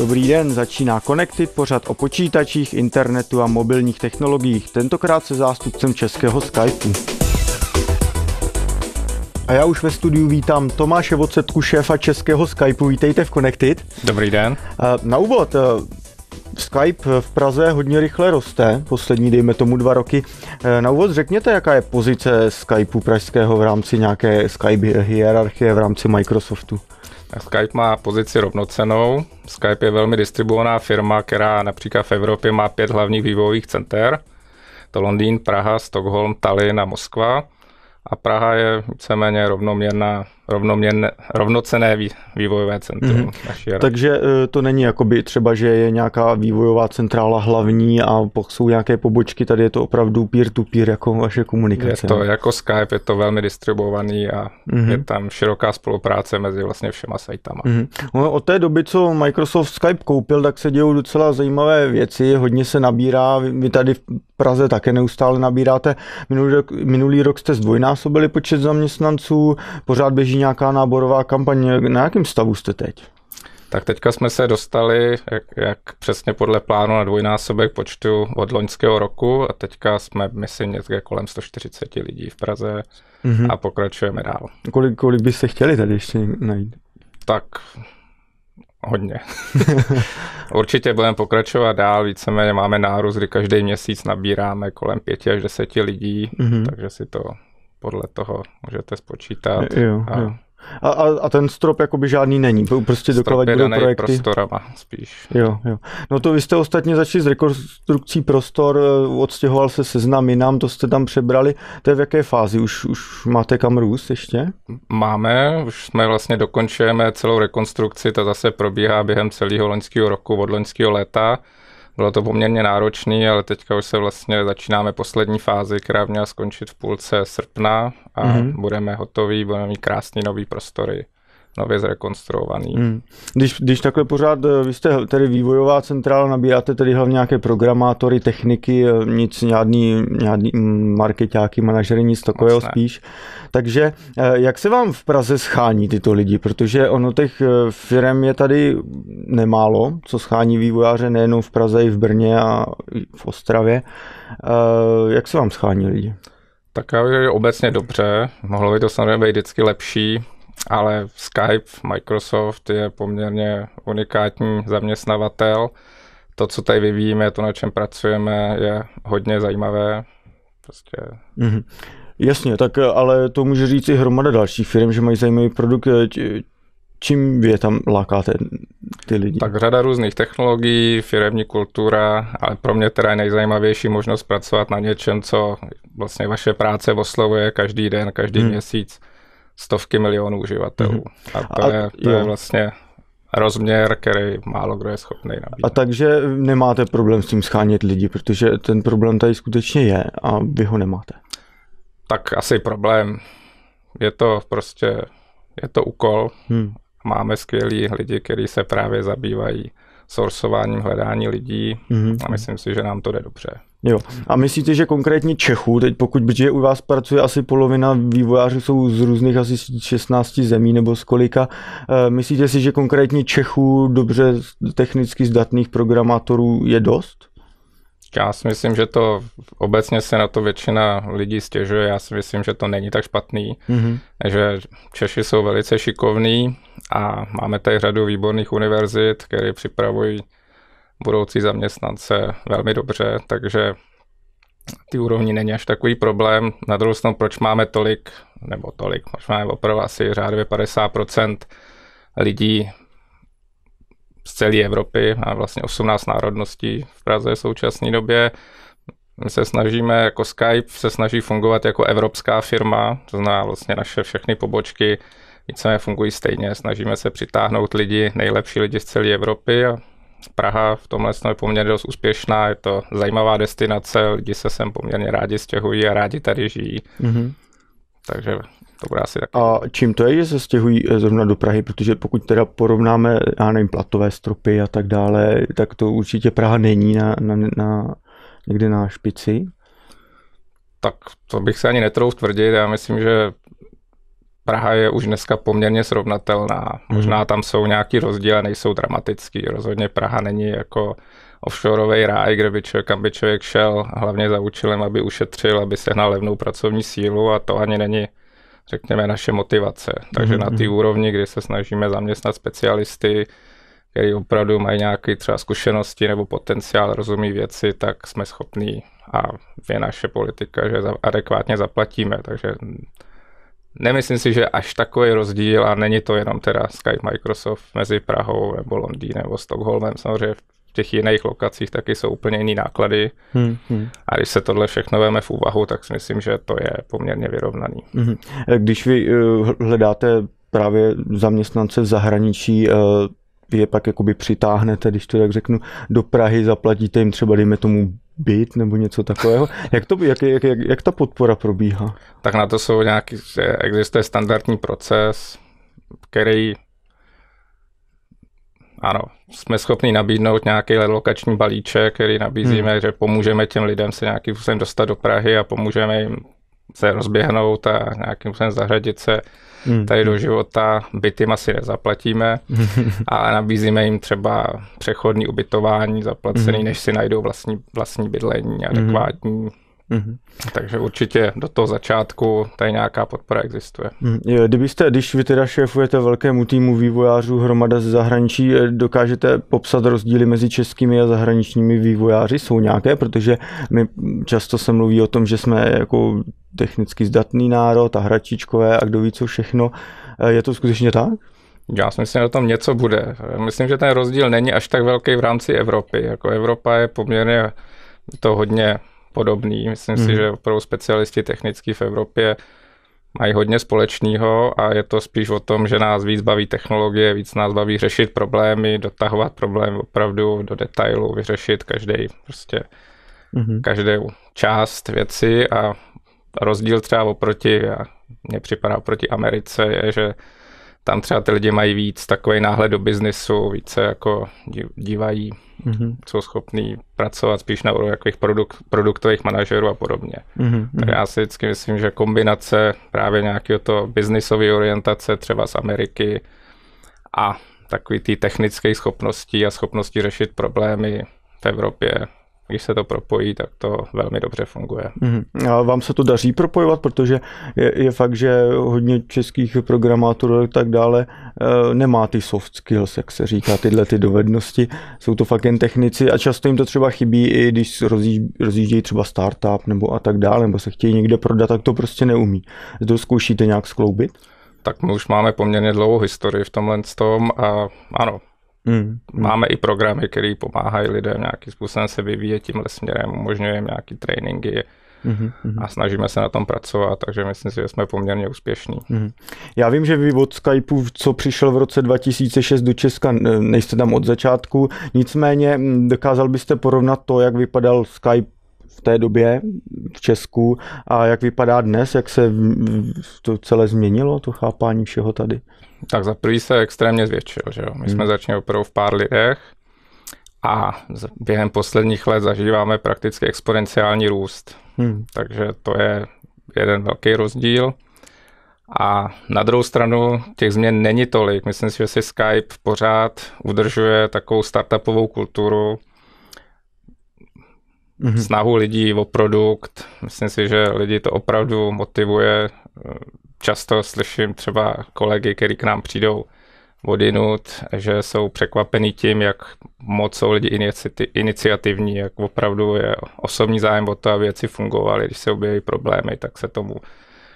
Dobrý den, začíná Connected pořad o počítačích, internetu a mobilních technologiích, tentokrát se zástupcem českého Skypeu. A já už ve studiu vítám Tomáše Vocetku, šéfa českého Skypeu. Vítejte v Connected. Dobrý den. Na úvod, eh, Skype v Praze hodně rychle roste, poslední, dejme tomu, dva roky. Eh, na úvod řekněte, jaká je pozice Skypeu pražského v rámci nějaké Skype hierarchie v rámci Microsoftu? Skype má pozici rovnocenou. Skype je velmi distribuovaná firma, která například v Evropě má pět hlavních vývojových center. To Londýn, Praha, Stockholm, Tallinn a Moskva. A Praha je víceméně rovnoměrná rovnocené vývojové centrum. Mm-hmm. Takže e, to není jakoby třeba, že je nějaká vývojová centrála hlavní a jsou nějaké pobočky, tady je to opravdu peer-to-peer jako vaše komunikace. Je to jako Skype, je to velmi distribuovaný a mm-hmm. je tam široká spolupráce mezi vlastně všema sajtama. Mm-hmm. No, od té doby, co Microsoft Skype koupil, tak se dějou docela zajímavé věci, hodně se nabírá, vy tady v Praze také neustále nabíráte. Minulý rok, minulý rok jste zdvojnásobili počet zaměstnanců, pořád běží nějaká náborová kampaň. Na jakém stavu jste teď? Tak teďka jsme se dostali, jak, jak přesně podle plánu, na dvojnásobek počtu od loňského roku a teďka jsme, myslím, někde kolem 140 lidí v Praze mm-hmm. a pokračujeme dál. Kolik, kolik byste chtěli tady ještě najít? Tak hodně. Určitě budeme pokračovat dál, víceméně máme nárůst, kdy každý měsíc nabíráme kolem pěti až deseti lidí, mm-hmm. takže si to podle toho můžete spočítat. Jo, a, jo. A, a, a ten strop jakoby žádný není, prostě doklad budou projekty. prostorama spíš. Jo, jo. No to vy jste ostatně začali s rekonstrukcí prostor, eh, odstěhoval se seznam jinam, to jste tam přebrali. To je v jaké fázi? Už, už máte kam růst ještě? Máme, už jsme vlastně dokončujeme celou rekonstrukci, ta zase probíhá během celého loňského roku, od loňského léta. Bylo to poměrně náročné, ale teďka už se vlastně začínáme poslední fázi, která měla skončit v půlce srpna a mm-hmm. budeme hotoví, budeme mít krásný nový prostory nově zrekonstruovaný. Hmm. Když, když takhle pořád, eh, vy jste tedy vývojová centrála, nabíráte tedy hlavně nějaké programátory, techniky, eh, nic, žádný, žádný mm, marketáky, manažery, nic takového spíš. Takže eh, jak se vám v Praze schání tyto lidi? Protože ono těch firm je tady nemálo, co schání vývojáře nejenom v Praze, i v Brně a v Ostravě. Jak se vám schání lidi? Tak já bych, že obecně dobře. Mohlo by to samozřejmě být vždycky lepší ale Skype, Microsoft je poměrně unikátní zaměstnavatel. To, co tady vyvíjíme, to, na čem pracujeme, je hodně zajímavé. Prostě... Mm-hmm. Jasně, tak eh, ale to může říct i hromada dalších firm, že mají zajímavý produkt. Eh, čím vy je tam lákáte ty lidi? Tak řada různých technologií, firemní kultura, ale pro mě teda je nejzajímavější možnost pracovat na něčem, co vlastně vaše práce oslovuje každý den, každý hmm. měsíc stovky milionů uživatelů. Mm-hmm. A to, a, je, to je vlastně rozměr, který málo kdo je schopný nabídnout. A takže nemáte problém s tím schánět lidi, protože ten problém tady skutečně je a vy ho nemáte. Tak asi problém. Je to prostě, je to úkol. Hmm. Máme skvělí lidi, kteří se právě zabývají sourcováním hledání lidí mm-hmm. a myslím si, že nám to jde dobře. Jo. Mhm. A myslíte, že konkrétně Čechů, teď pokud je u vás pracuje asi polovina vývojářů, jsou z různých asi 16 zemí nebo z kolika, eh, myslíte si, že konkrétně Čechů dobře technicky zdatných programátorů je dost? Já si myslím, že to obecně se na to většina lidí stěžuje. Já si myslím, že to není tak špatný, mm-hmm. že Češi jsou velice šikovní a máme tady řadu výborných univerzit, které připravují budoucí zaměstnance velmi dobře, takže ty úrovni není až takový problém. Na druhou stranu, proč máme tolik, nebo tolik, možná je opravdu asi řádově 50% lidí z celé Evropy a vlastně 18 národností v Praze v současné době. My se snažíme, jako Skype se snaží fungovat jako evropská firma, to znamená vlastně naše všechny pobočky víceméně fungují stejně, snažíme se přitáhnout lidi, nejlepší lidi z celé Evropy a Praha v tomhle je poměrně dost úspěšná, je to zajímavá destinace, lidi se sem poměrně rádi stěhují a rádi tady žijí. Mm-hmm. Takže to bude asi tak. A čím to je, že se stěhují eh, zrovna do Prahy? Protože pokud teda porovnáme, já nevím, platové stropy a tak dále, tak to určitě Praha není na, na, na někde na špici. Tak to bych se ani netrouf tvrdit. Já myslím, že Praha je už dneska poměrně srovnatelná. Možná mhm. tam jsou nějaký rozdíly, nejsou dramatický. Rozhodně Praha není jako offshore ráj, kde by člověk, kam by člověk šel, hlavně za účelem, aby ušetřil, aby sehnal levnou pracovní sílu a to ani není řekněme, naše motivace. Takže mm-hmm. na té mhm. úrovni, kdy se snažíme zaměstnat specialisty, který opravdu mají nějaké třeba zkušenosti nebo potenciál, rozumí věci, tak jsme schopní a je naše politika, že adekvátně zaplatíme. Takže Nemyslím si, že až takový rozdíl a není to jenom teda Skype Microsoft mezi Prahou nebo Londýnem nebo Stockholmem, samozřejmě v těch jiných lokacích taky jsou úplně jiný náklady. Hmm, hmm. A když se tohle všechno veme v úvahu, tak si myslím, že to je poměrně vyrovnaný. Hmm. Když vy eh, hledáte právě zaměstnance v zahraničí, eh, je pak jakoby přitáhnete, když to tak řeknu, do Prahy, zaplatíte jim třeba, dejme tomu, byt nebo něco takového. Jak, to, jak, jak, jak, jak ta podpora probíhá? Tak na to jsou nějaký, že existuje standardní proces, který ano, jsme schopni nabídnout nějaký lokační balíček, který nabízíme, hmm. že pomůžeme těm lidem se nějakým způsobem dostat do Prahy a pomůžeme jim se rozběhnout a nějakým způsobem zahradit se hmm. tady do života. byty, asi nezaplatíme, ale nabízíme jim třeba přechodní ubytování zaplacený, hmm. než si najdou vlastní, vlastní bydlení hmm. adekvátní. Mm-hmm. Takže určitě do toho začátku tady nějaká podpora existuje. Mhm. Kdybyste, když vy teda šéfujete velkému týmu vývojářů hromada ze zahraničí, eh, dokážete popsat rozdíly mezi českými a zahraničními vývojáři? Jsou nějaké? Protože my často se mluví o tom, že jsme jako technicky zdatný národ a hračičkové a kdo ví co všechno. Eh, je to skutečně tak? Já si myslím, že tam něco bude. Myslím, že ten rozdíl není až tak velký v rámci Evropy. Jako Evropa je poměrně to hodně podobný. Myslím hmm. si, mhm. že opravdu specialisti technický v Evropě mají hodně společného a je to spíš o tom, že nás víc baví technologie, víc nás baví řešit problémy, dotahovat problémy opravdu do detailu, vyřešit každý prostě mm-hmm. každou část věci a rozdíl třeba oproti, a mně připadá oproti Americe, je, že tam třeba ty lidi mají víc takový náhled do biznisu, více jako dívají, mm-hmm. jsou schopní pracovat spíš na úrovni produkt, produktových manažerů a podobně. Mm-hmm. Tak mhm. já si vždycky myslím, že kombinace právě nějakého to biznisové orientace třeba z Ameriky a takový ty technické schopnosti a schopnosti řešit problémy v Evropě když se to propojí, tak to velmi dobře funguje. Mm-hmm. A vám se to daří propojovat, protože je, je fakt, že hodně českých programátorů a tak dále eh, nemá ty soft skills, jak se říká, tyhle ty dovednosti. Jsou to fakt jen technici a často jim to třeba chybí, i když rozjíždějí třeba startup nebo a tak dále, nebo se chtějí někde prodat, tak to prostě neumí. To zkoušíte nějak skloubit? Tak my už máme poměrně dlouhou historii v tomhle tom a ano, Mm. Máme i programy, které pomáhají lidem nějakým způsobem se vyvíjet tímhle směrem, umožňujeme nějaké tréninky, mm mm. a snažíme se na tom pracovat, takže myslím si, že jsme poměrně úspěšní. mm Já vím, že vy od Skypeu, co přišel v roce 2006 do Česka, nejste tam od začátku, nicméně dokázal byste porovnat to, jak vypadal Skype v té době v Česku a jak vypadá dnes, jak se to celé změnilo, to chápání všeho tady? Tak za prvý se extrémně zvětšil, že jo. My hmm. jsme začali opravdu v pár lidech a během posledních let zažíváme prakticky exponenciální růst. Hmm. Takže to je jeden velký rozdíl. A na druhou stranu těch změn není tolik. Myslím si, že si Skype pořád udržuje takovou startupovou kulturu, mm-hmm. snahu lidí o produkt. Myslím si, že lidi to opravdu motivuje často slyším třeba kolegy, kteří k nám přijdou odinut, že jsou překvapeni tím, jak moc jsou lidi iniciativní, jak opravdu je osobní zájem o to, aby věci fungovaly. Když se objeví problémy, tak se tomu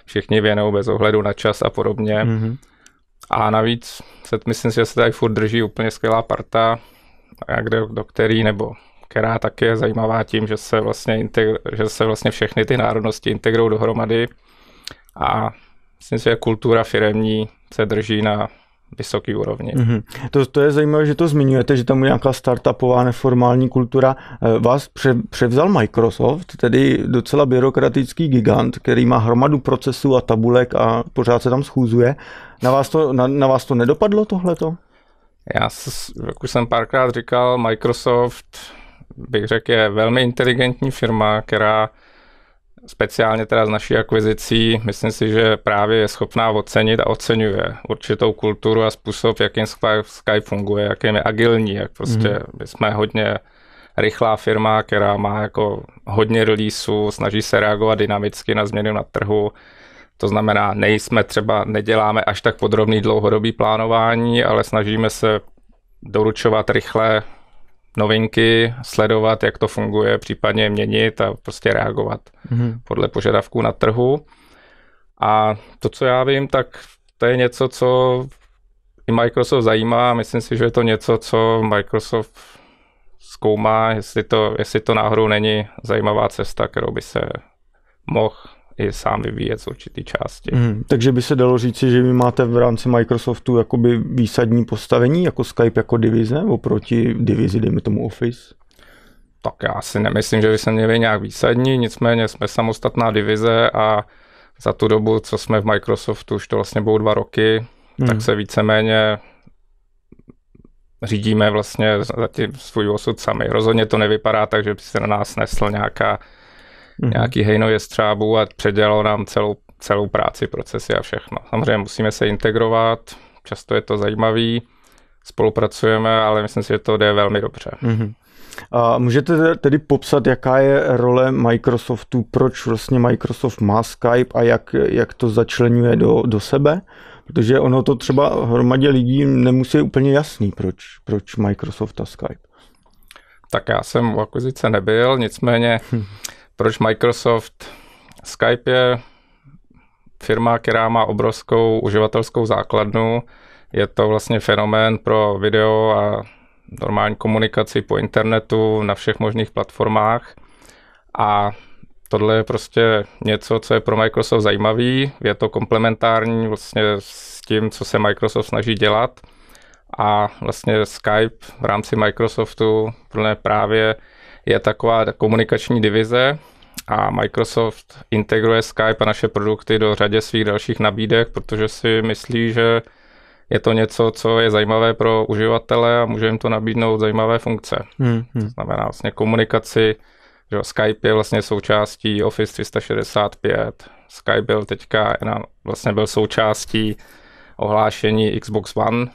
všichni věnou bez ohledu na čas a podobně. Mm-hmm. A navíc se, myslím si, že se tady furt drží úplně skvělá parta, kde, do který nebo která taky je zajímavá tím, že se vlastně, integr, že se vlastně všechny ty národnosti integrují dohromady a myslím si, že kultura firemní se drží na vysoký úrovni. Mm-hmm. To, to je zajímavé, že to zmiňujete, že tam je nějaká startupová neformální kultura. Eh, vás pře, převzal Microsoft, tedy docela byrokratický gigant, který má hromadu procesů a tabulek a pořád se tam schůzuje. Na vás to, na, na vás to nedopadlo tohleto? Já, jak už jsem párkrát říkal, Microsoft bych řekl, je velmi inteligentní firma, která speciálně teda s naší akvizicí, myslím si, že právě je schopná ocenit a oceňuje určitou kulturu a způsob, jakým Sky funguje, jakým je agilní, jak prostě mm-hmm. my jsme hodně rychlá firma, která má jako hodně releaseů, snaží se reagovat dynamicky na změny na trhu, to znamená, nejsme třeba, neděláme až tak podrobný dlouhodobý plánování, ale snažíme se doručovat rychle novinky, sledovat, jak to funguje, případně měnit a prostě reagovat mm-hmm. podle požadavků na trhu. A to, co já vím, tak to je něco, co i Microsoft zajímá. Myslím si, že je to něco, co Microsoft zkoumá, jestli to, jestli to náhodou není zajímavá cesta, kterou by se mohl i sám vyvíjet z určitý části. Hmm, takže by se dalo říci, že vy máte v rámci Microsoftu jakoby výsadní postavení, jako Skype, jako divize, oproti divizi, dejme tomu Office? Tak já si nemyslím, že by jsme měli nějak výsadní, nicméně jsme samostatná divize a za tu dobu, co jsme v Microsoftu, už to vlastně budou dva roky, hmm. tak mhm. se víceméně řídíme vlastně zatím svůj osud sami. Rozhodně to nevypadá tak, že by se na nás nesl nějaká mm-hmm. nějaký hejno je a předělalo nám celou, celou práci, procesy a všechno. Samozřejmě musíme se integrovat, často je to zajímavý, spolupracujeme, ale myslím si, že to jde velmi dobře. Mm-hmm. A můžete tedy popsat, jaká je role Microsoftu, proč vlastně Microsoft má Skype a jak, jak to začlenuje do, do sebe? Protože ono to třeba hromadě lidí nemusí úplně jasný, proč, proč Microsoft a Skype. Tak já jsem u akvizice nebyl, nicméně hm. Proč Microsoft? Skype je firma, která má obrovskou uživatelskou základnu. Je to vlastně fenomén pro video a normální komunikaci po internetu na všech možných platformách. A tohle je prostě něco, co je pro Microsoft zajímavý. Je to komplementární vlastně s tím, co se Microsoft snaží dělat. A vlastně Skype v rámci Microsoftu plné právě je taková komunikační divize a Microsoft integruje Skype a naše produkty do řadě svých dalších nabídek, protože si myslí, že je to něco, co je zajímavé pro uživatele a může jim to nabídnout zajímavé funkce. Hmm, hmm. To znamená vlastně komunikaci, že Skype je vlastně součástí Office 365, Skype byl teďka, vlastně byl součástí ohlášení Xbox One,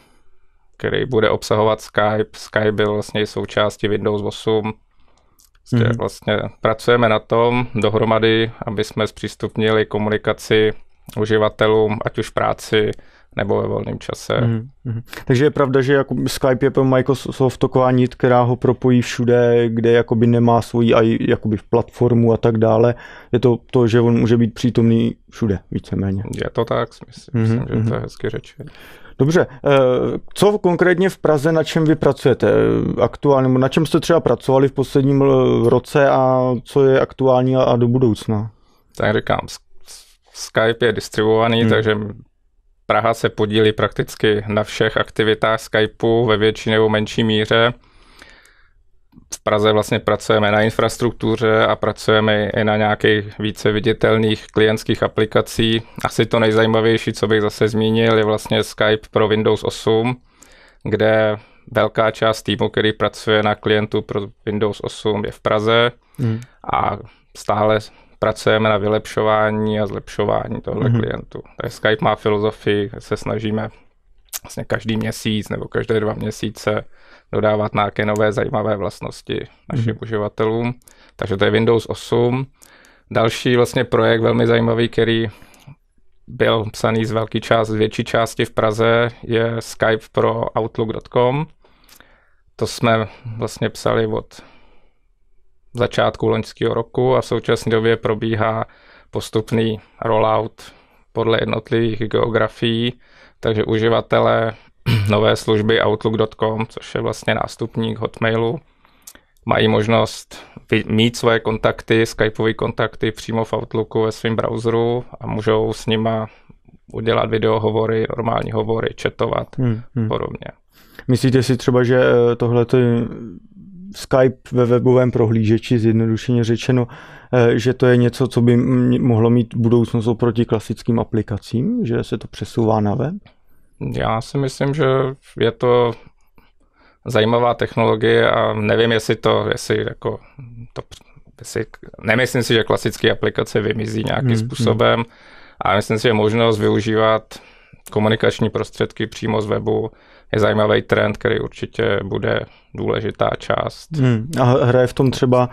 který bude obsahovat Skype, Skype byl vlastně součástí Windows 8, Prostě mm-hmm. vlastně pracujeme na tom dohromady, aby jsme zpřístupnili komunikaci uživatelům, ať už práci nebo ve volném čase. Mm-hmm. Takže je pravda, že jako Skype je pro Microsoft taková nit, která ho propojí všude, kde jakoby nemá svoji aj, jakoby v platformu a tak dále. Je to to, že on může být přítomný všude, víceméně. Je to tak, myslím, mm-hmm. že to je mhm. hezky řečeno. Dobře, eh, co konkrétně v Praze, na čem vy pracujete eh, aktuálně, na čem jste třeba pracovali v posledním eh, roce a co je aktuální a do budoucna? Tak říkám, Skype je distribuovaný, hmm. takže Praha se podílí prakticky na všech aktivitách Skypeu ve větší nebo menší míře v Praze vlastně pracujeme na infrastruktuře a pracujeme i na nějakých více viditelných klientských aplikací. Asi to nejzajímavější, co bych zase zmínil, je vlastně Skype pro Windows 8, kde velká část týmu, který pracuje na klientu pro Windows 8, je v Praze hmm. a stále pracujeme na vylepšování a zlepšování tohle hmm. klientu. Takže Skype má filozofii, se snažíme vlastně každý měsíc nebo každé dva měsíce dodávat nějaké nové zajímavé vlastnosti našim mm-hmm. uživatelům. Takže to je Windows 8. Další vlastně projekt velmi zajímavý, který byl psaný z velké část, z větší části v Praze, je Skype pro Outlook.com. To jsme vlastně psali od začátku loňského roku a v současné době probíhá postupný rollout podle jednotlivých geografií, takže uživatelé nové služby Outlook.com, což je vlastně nástupník Hotmailu, mají možnost mít své kontakty, Skypeové kontakty přímo v Outlooku ve svém browseru a můžou s nima udělat videohovory, normální hovory, chatovat hmm, hmm. podobně. Myslíte si třeba, že eh, tohle Skype ve webovém prohlížeči, zjednodušeně řečeno, eh, že to je něco, co by mohlo mít budoucnost oproti klasickým aplikacím, že se to přesouvá na web? Já si myslím, že je to zajímavá technologie a nevím, jestli to, jestli jako to, jestli, nemyslím si, že klasické aplikace vymizí nějakým hmm, hmm. způsobem, hmm. ale myslím si, že možnost využívat komunikační prostředky přímo z webu je zajímavý trend, který určitě bude důležitá část. Hmm. A hraje v tom třeba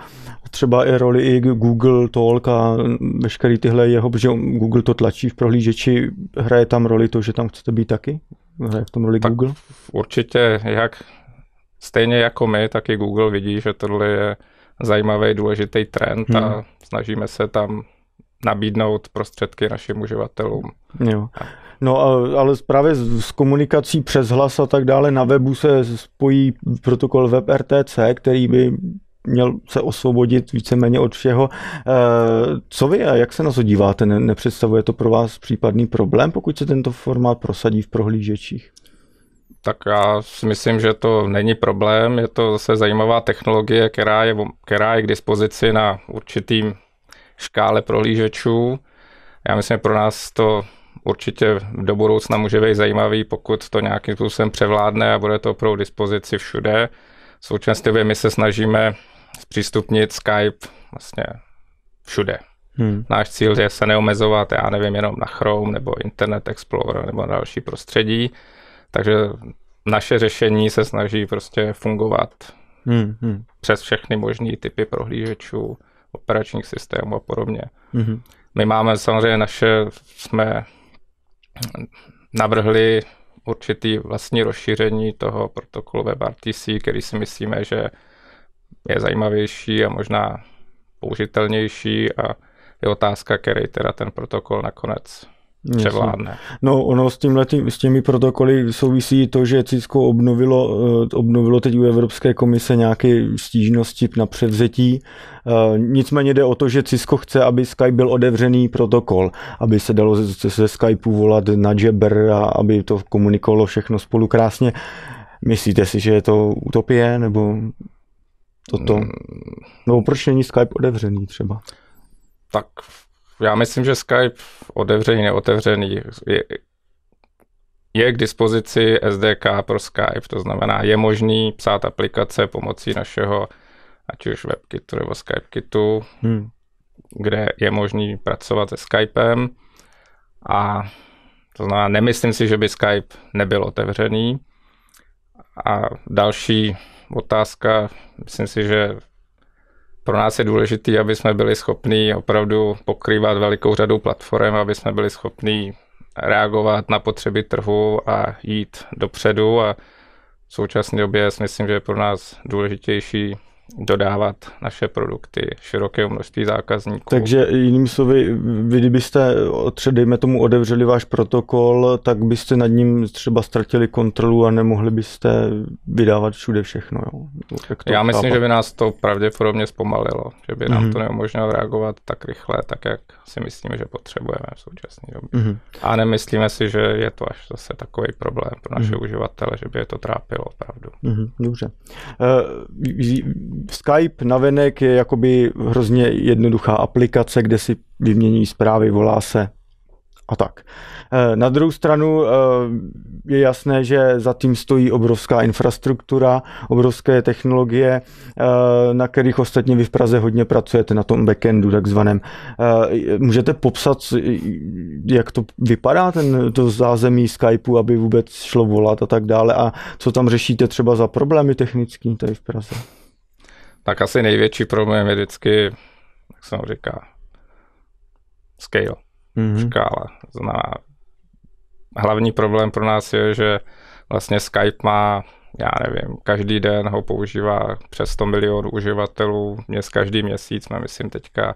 třeba i roli i Google Talk a veškerý tyhle jeho, protože Google to tlačí v prohlížeči, hraje tam roli to, že tam chcete být taky? Hraje v tom roli tak Google? Určitě, jak stejně jako my, tak i Google vidí, že tohle je zajímavý, důležitý trend hmm. a snažíme se tam nabídnout prostředky našim uživatelům. Jo. No ale právě s komunikací přes hlas a tak dále na webu se spojí protokol WebRTC, který by měl se osvobodit víceméně od všeho. E, co vy a jak se na to díváte? Nepředstavuje to pro vás případný problém, pokud se tento formát prosadí v prohlížečích? Tak já si myslím, že to není problém. Je to zase zajímavá technologie, která je, která je k dispozici na určitým škále prohlížečů. Já myslím, že pro nás to určitě do budoucna může být zajímavý, pokud to nějakým způsobem převládne a bude to pro dispozici všude. V současné my se snažíme zpřístupnit Skype vlastně všude. Hmm. Náš cíl je se neomezovat, já nevím, jenom na Chrome nebo Internet Explorer nebo na další prostředí. Takže naše řešení se snaží prostě fungovat hmm, hmm. přes všechny možné typy prohlížečů, operačních systémů a podobně. Hmm. hmm. My máme samozřejmě naše, jsme navrhli určitý vlastní rozšíření toho protokolu WebRTC, který si myslíme, že je zajímavější a možná použitelnější a je otázka, který teda ten protokol nakonec převládne. No ono s, tímhle, s těmi protokoly souvisí to, že Cisco obnovilo, eh, obnovilo teď u Evropské komise nějaké stížnosti na převzetí. Eh, nicméně jde o to, že Cisco chce, aby Skype byl otevřený protokol, aby se dalo ze, ze Skypeu volat na Jabber a aby to komunikovalo všechno spolu krásně. Myslíte si, že je to utopie, nebo toto? No, proč není Skype otevřený třeba? Tak v já myslím, že Skype otevřený, neotevřený je, je k dispozici SDK pro Skype, to znamená, je možný psát aplikace pomocí našeho, ať už WebKitu nebo SkypeKitu, hmm. kde je možný pracovat se Skypem a to znamená, nemyslím si, že by Skype nebyl otevřený. A další otázka, myslím si, že pro nás je důležité, aby jsme byli schopni opravdu pokrývat velikou řadu platform, aby jsme byli schopni reagovat na potřeby trhu a jít dopředu a v současné době si myslím, že je pro nás důležitější dodávat naše produkty široké množství zákazníků. Takže jinými slovy, vy kdybyste, dejme tomu, odevřeli váš protokol, tak byste nad ním třeba ztratili kontrolu a nemohli byste vydávat všude všechno. Jo? Jak to Já chápat? myslím, že by nás to pravděpodobně zpomalilo, že by nám mm-hmm. to neumožnilo reagovat tak rychle, tak jak si myslíme, že potřebujeme v současné době. Mm-hmm. A nemyslíme si, že je to až zase takový problém pro naše mm-hmm. uživatele, že by je to trápilo opravdu. Mm-hmm. Dobře. Uh, Skype venek je jakoby hrozně jednoduchá aplikace, kde si vymění zprávy, volá se a tak. Eh, na druhou stranu eh, je jasné, že za tím stojí obrovská infrastruktura, obrovské technologie, eh, na kterých ostatně vy v Praze hodně pracujete, na tom backendu takzvaném. Můžete popsat, jak to vypadá, ten, to zázemí Skypeu, aby vůbec šlo volat a tak dále a co tam řešíte třeba za problémy technické tady v Praze? tak asi největší problém je vždycky, jak se říká, scale, mm-hmm. škála. Znamená, hlavní problém pro nás je, že vlastně Skype má, já nevím, každý den ho používá přes 100 milionů uživatelů, měs každý měsíc mám no, myslím, teďka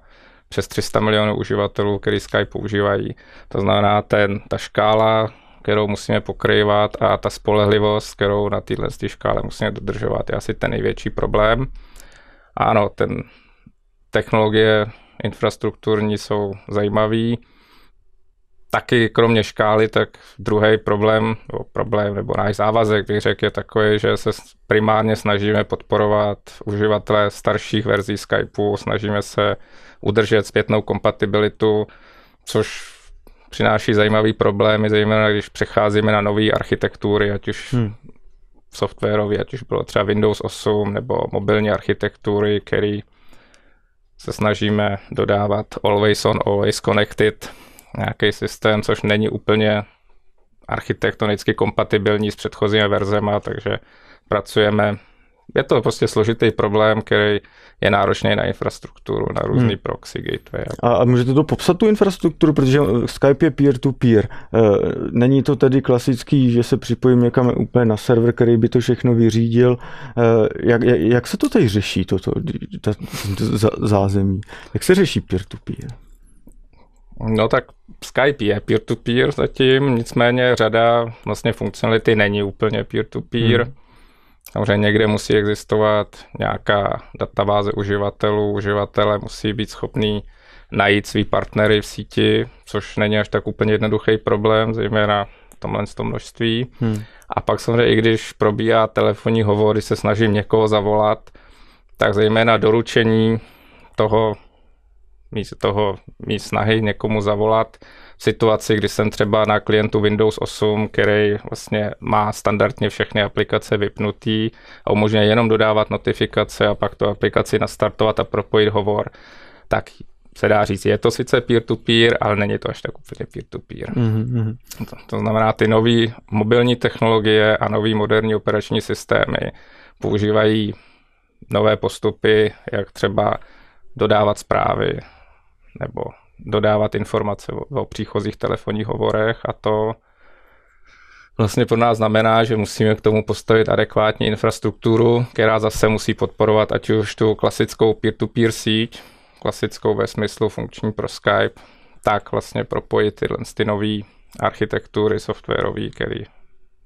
přes 300 milionů uživatelů, který Skype používají. To znamená, ten, ta škála, kterou musíme pokrývat a ta spolehlivost, kterou na této škále musíme dodržovat, je asi ten největší problém ano, ten technologie infrastrukturní jsou zajímavý. Taky kromě škály, tak druhý problém, nebo problém, nebo náš závazek, bych řekl, je takový, že se primárně snažíme podporovat uživatele starších verzí Skypeu, snažíme se udržet zpětnou kompatibilitu, což přináší zajímavý problémy, zejména když přecházíme na nové architektury, ať už hmm softwarově, ať už bylo třeba Windows 8 nebo mobilní architektury, který se snažíme dodávat always on, always connected nějaký systém, což není úplně architektonicky kompatibilní s předchozími verzema, takže pracujeme je to prostě složitý problém, který je náročný na infrastrukturu, na různý hmm. proxy gateway. A, a můžete to popsat tu infrastrukturu, protože eh, Skype je peer-to-peer. Eh, není to tedy klasický, že se připojím někam úplně na server, který by to všechno vyřídil. Eh, jak, jak, jak se to tady řeší, toto ta, ta zázemí? Jak se řeší peer-to-peer? No tak Skype je peer-to-peer zatím, nicméně řada vlastně funkcionality není úplně peer-to-peer. Hmm Samozřejmě někde musí existovat nějaká databáze uživatelů, uživatele musí být schopný najít svý partnery v síti, což není až tak úplně jednoduchý problém, zejména v tomhle tom množství. Hmm. A pak samozřejmě, i když probíhá telefonní hovor, když se snažím někoho zavolat, tak zejména doručení toho, toho mý snahy někomu zavolat, situaci, kdy jsem třeba na klientu Windows 8, který vlastně má standardně všechny aplikace vypnutý a umožňuje jenom dodávat notifikace a pak tu aplikaci nastartovat a propojit hovor, tak se dá říct, je to sice peer-to-peer, ale není to až tak úplně peer-to-peer. Mm-hmm. To, to znamená, ty nové mobilní technologie a nové moderní operační systémy používají nové postupy, jak třeba dodávat zprávy nebo dodávat informace o, o příchozích telefonních hovorech a to vlastně pro nás znamená, že musíme k tomu postavit adekvátní infrastrukturu, která zase musí podporovat ať už tu klasickou peer-to-peer síť, klasickou ve smyslu funkční pro Skype, tak vlastně propojit tyhle ty nové architektury softwarové, které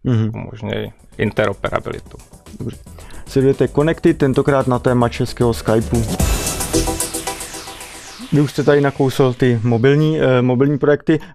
mm-hmm. umožňují interoperabilitu. Dobře. Sledujete Connected, tentokrát na téma českého Skypeu. Vy už jste tady nakousil ty mobilní, eh, mobilní projekty. Eh,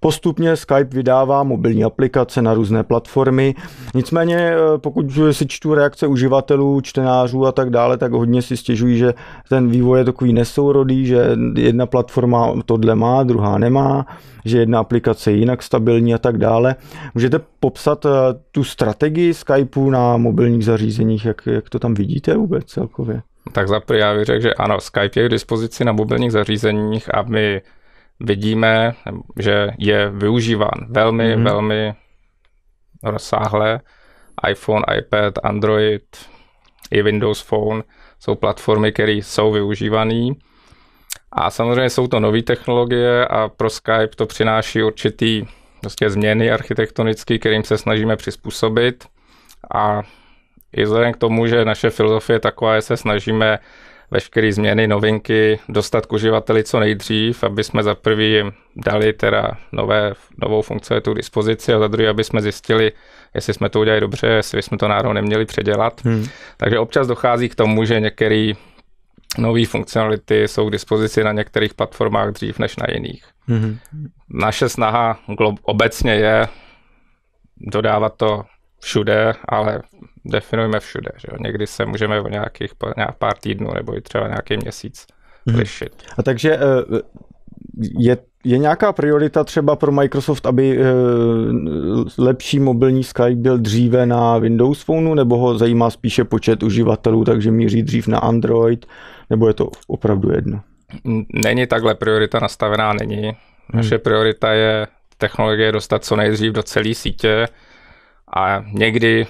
postupně Skype vydává mobilní aplikace na různé platformy. Nicméně, eh, pokud si čtu reakce uživatelů, čtenářů a tak dále, tak hodně si stěžují, že ten vývoj je takový nesourodý, že jedna platforma tohle má, druhá nemá, že jedna aplikace je jinak stabilní a tak dále. Můžete popsat eh, tu strategii Skypeu na mobilních zařízeních, jak, jak to tam vidíte vůbec celkově? Tak za já bych řekl, že ano, Skype je k dispozici na mobilních zařízeních a my vidíme, že je využíván velmi, mm. velmi rozsáhle. iPhone, iPad, Android, i Windows Phone jsou platformy, které jsou využívané. A samozřejmě jsou to nové technologie a pro Skype to přináší určitý prostě změny architektonické, kterým se snažíme přizpůsobit. A i vzhledem k tomu, že naše filozofie je taková, že se snažíme veškeré změny, novinky dostat k uživateli co nejdřív, aby jsme za prvý jim dali teda nové, novou funkcionalitu dispozici a za druhý, aby jsme zjistili, jestli jsme to udělali dobře, jestli jsme to náhodou neměli předělat. Hmm. Takže občas dochází k tomu, že některé nové funkcionality jsou k dispozici na některých platformách dřív než na jiných. Hmm. Naše snaha obecně je dodávat to všude, ale definujeme všude. Že jo? Někdy se můžeme o nějakých pár týdnů nebo i třeba nějaký měsíc mhm. lišit. A takže eh, je, je nějaká priorita třeba pro Microsoft, aby eh, lepší mobilní Skype byl dříve na Windows Phone, nebo ho zajímá spíše počet uživatelů, takže míří dřív na Android, nebo je to opravdu jedno? Není takhle priorita nastavená, není. Mhm. Naše hmm. priorita je technologie dostat co nejdřív do celé sítě, a někdy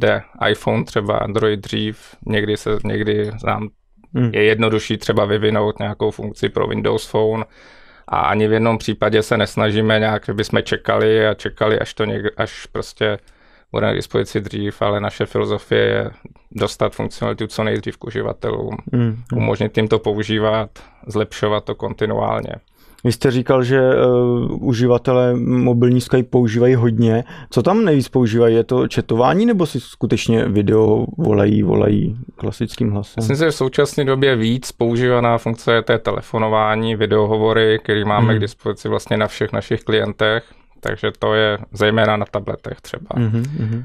jde iPhone třeba Android dřív, někdy se někdy nám hmm. je jednodušší třeba vyvinout nějakou funkci pro Windows Phone a ani v jednom případě se nesnažíme nějak, že jsme čekali a čekali, až to někde, až prostě bude na dispozici dřív, ale naše filozofie je dostat funkcionalitu co nejdřív k uživatelům, hmm. umožnit jim to používat, zlepšovat to kontinuálně. Vy jste říkal, že uh, uživatelé mobilní Skype používají hodně. Co tam nejvíc používají? Je to četování nebo si skutečně video volají, volají klasickým hlasem? Myslím si, že v současné době víc používaná funkce je té telefonování, videohovory, který máme hmm. k dispozici vlastně na všech našich klientech. Takže to je zejména na tabletech třeba. Mm-hmm.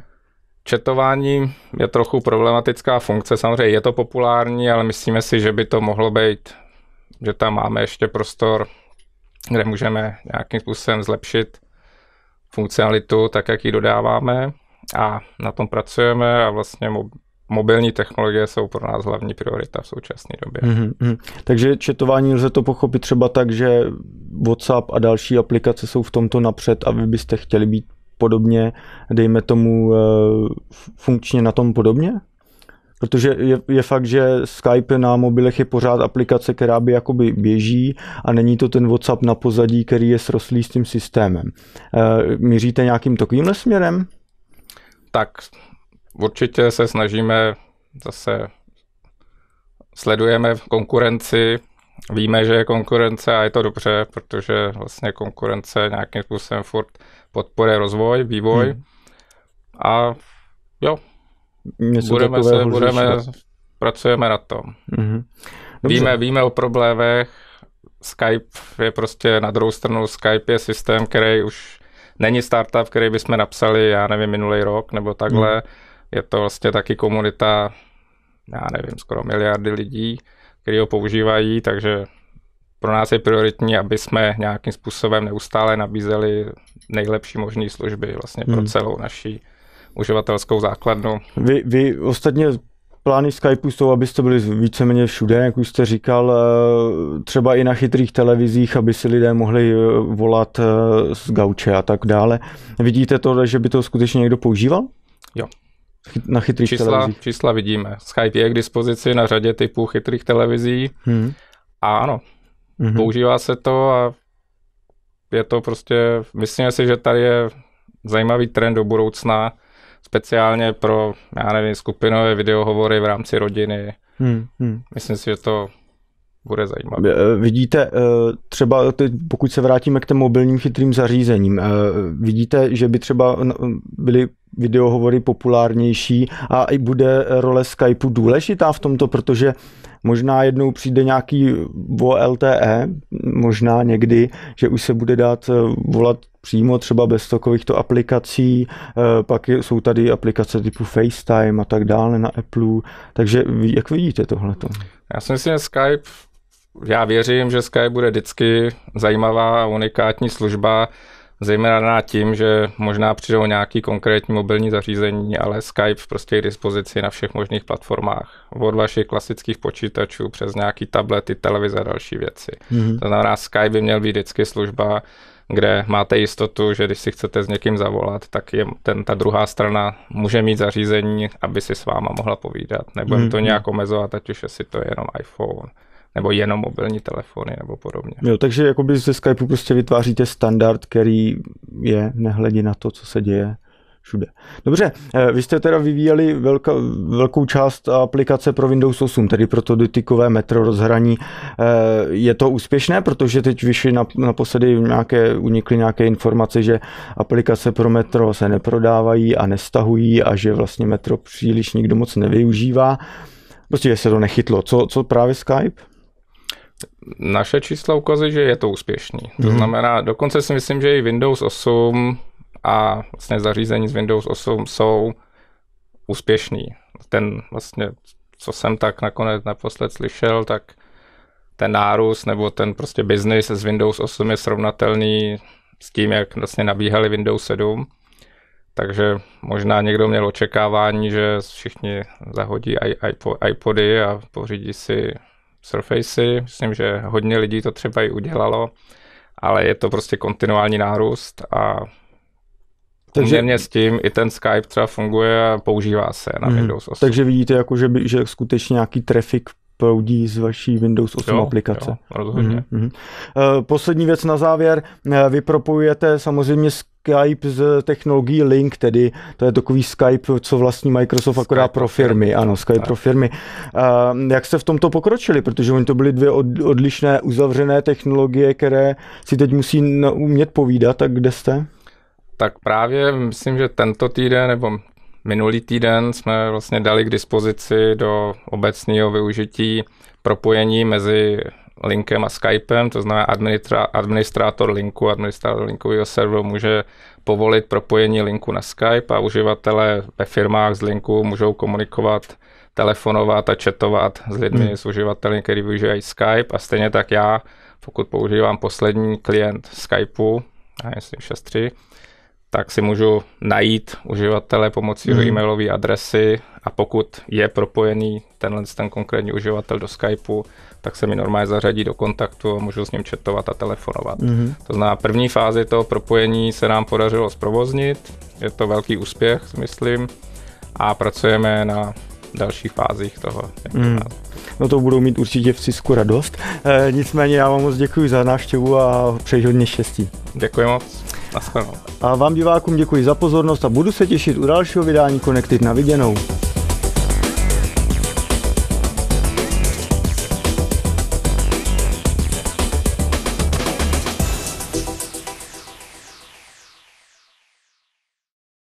Četování je trochu problematická funkce, samozřejmě je to populární, ale myslíme si, že by to mohlo být, že tam máme ještě prostor kde můžeme nějakým způsobem zlepšit funkcionalitu, tak jak ji dodáváme a na tom pracujeme a vlastně mobilní technologie jsou pro nás hlavní priorita v současné době. Mm-hmm. Takže četování lze to pochopit třeba tak, že WhatsApp a další aplikace jsou v tomto napřed a vy byste chtěli být podobně, dejme tomu, eh, funkčně na tom podobně? Protože je, je fakt, že Skype na mobilech je pořád aplikace, která by jakoby běží a není to ten WhatsApp na pozadí, který je srostlý s tím systémem. E, míříte nějakým takovýmhle směrem? Tak určitě se snažíme zase sledujeme konkurenci, víme, že je konkurence a je to dobře, protože vlastně konkurence nějakým způsobem furt podporuje rozvoj, vývoj. Hmm. A jo, něco budeme se, budeme, pracujeme na tom. Mm-hmm. Víme, víme o problémech, Skype je prostě na druhou stranu, Skype je systém, který už není startup, který bychom napsali, já nevím, minulý rok nebo takhle. Mm. Je to vlastně taky komunita, já nevím, skoro miliardy lidí, kteří ho používají, takže pro nás je prioritní, aby jsme nějakým způsobem neustále nabízeli nejlepší možné služby vlastně pro mhm. celou naší uživatelskou základnu. Vy, vy ostatně plány Skypeu jsou, abyste byli víceméně všude, jak už jste říkal, eh, třeba i na chytrých televizích, aby si lidé mohli eh, volat eh, z gauče a tak dále. Vidíte to, že by to skutečně někdo používal? Jo. Na chytrých čísla, televizích. Čísla vidíme. Skype je k dispozici na řadě typů chytrých televizí. Hmm. A ano, hmm. používá se to a je to prostě, myslím si, že tady je zajímavý trend do budoucna, speciálně pro, já nevím, skupinové videohovory v rámci rodiny. Hmm, hmm. Myslím si, že to bude zajímavé. Eh, vidíte, eh, třeba teď, pokud se vrátíme k těm mobilním chytrým zařízením, eh, vidíte, že by třeba byly videohovory populárnější a i bude role Skypeu důležitá v tomto, protože Možná jednou přijde nějaký LTE, možná někdy, že už se bude dát eh, volat přímo třeba bez takovýchto aplikací, eh, pak jsou tady aplikace typu FaceTime a tak dále na Apple, takže jak vidíte tohleto? Já si myslím, že Skype, já věřím, že Skype bude vždycky zajímavá a unikátní služba, zejména tím, že možná přijdou nějaký konkrétní mobilní zařízení, ale Skype prostě je k dispozici na všech možných platformách. Od vašich klasických počítačů přes nějaký tablety, televize a další věci. Mm-hmm. To znamená, Skype by měl být vždycky služba, kde máte jistotu, že když si chcete s někým zavolat, tak je ten, ta druhá strana může mít zařízení, aby si s váma mohla povídat. Nebo mm-hmm. to mhm. nějak omezovat, ať už si to je jenom iPhone nebo jenom mobilní telefony nebo podobně. Jo, takže jakoby ze Skypeu prostě vytváříte standard, který je nehledě na to, co se děje všude. Dobře, eh, vy jste teda vyvíjeli velka, velkou část aplikace pro Windows 8, tedy pro to dotykové metro rozhraní. Eh, je to úspěšné, protože teď vyšly naposledy nějaké, unikly nějaké informace, že aplikace pro metro se neprodávají a nestahují a že vlastně metro příliš nikdo moc nevyužívá. Prostě se to nechytlo. Co, co právě Skype? Naše čísla ukazují, že je to úspěšný. To mm. znamená, dokonce si myslím, že i Windows 8 a vlastně zařízení z Windows 8 jsou úspěšný. Ten vlastně, co jsem tak nakonec naposled slyšel, tak ten nárůst nebo ten prostě business z Windows 8 je srovnatelný s tím, jak vlastně nabíhali Windows 7. Takže možná někdo měl očekávání, že všichni zahodí iPody a pořídí si Surfacey. Myslím, že hodně lidí to třeba i udělalo, ale je to prostě kontinuální nárůst a takže mě s tím i ten Skype třeba funguje a používá se na mhm. Windows 8. Takže vidíte, jako, že, by, že skutečně nějaký trafik proudí z vaší Windows 8 jo, aplikace. Jo, rozhodně. Mm-hmm. Poslední věc na závěr. Eh, vy propojujete samozřejmě Skype z technologií Link, tedy to je takový Skype, co vlastní Microsoft Skype akorát pro firmy. Ano, Skype tak. pro firmy. Eh, jak jste v tomto pokročili? Protože oni to byly dvě odlišné uzavřené technologie, které si teď musí umět povídat. Tak kde jste? Tak právě myslím, že tento týden, nebo Minulý týden jsme vlastně dali k dispozici do obecného využití propojení mezi linkem a Skypem, to znamená administra- administrátor linku, administrátor linkového serveru může povolit propojení linku na Skype a uživatelé ve firmách z linku můžou komunikovat, telefonovat a chatovat s lidmi, hmm. s uživateli, kteří využívají Skype a stejně tak já, pokud používám poslední klient Skypeu, a myslím 6.3, tak si můžu najít uživatele pomocí hmm. e-mailové adresy a pokud je propojený tenhle ten konkrétní uživatel do Skypeu, tak se mi normálně zařadí do kontaktu a můžu s ním četovat a telefonovat. Hmm. To znamená, první fázi toho propojení se nám podařilo zprovoznit, je to velký úspěch, myslím, a pracujeme na dalších fázích toho. Mm. No to budou mít určitě v Cisku radost. E, nicméně já vám moc děkuji za návštěvu a přeji hodně štěstí. Děkuji moc. Naschledanou. A vám divákům děkuji za pozornost a budu se těšit u dalšího vydání Connected na viděnou.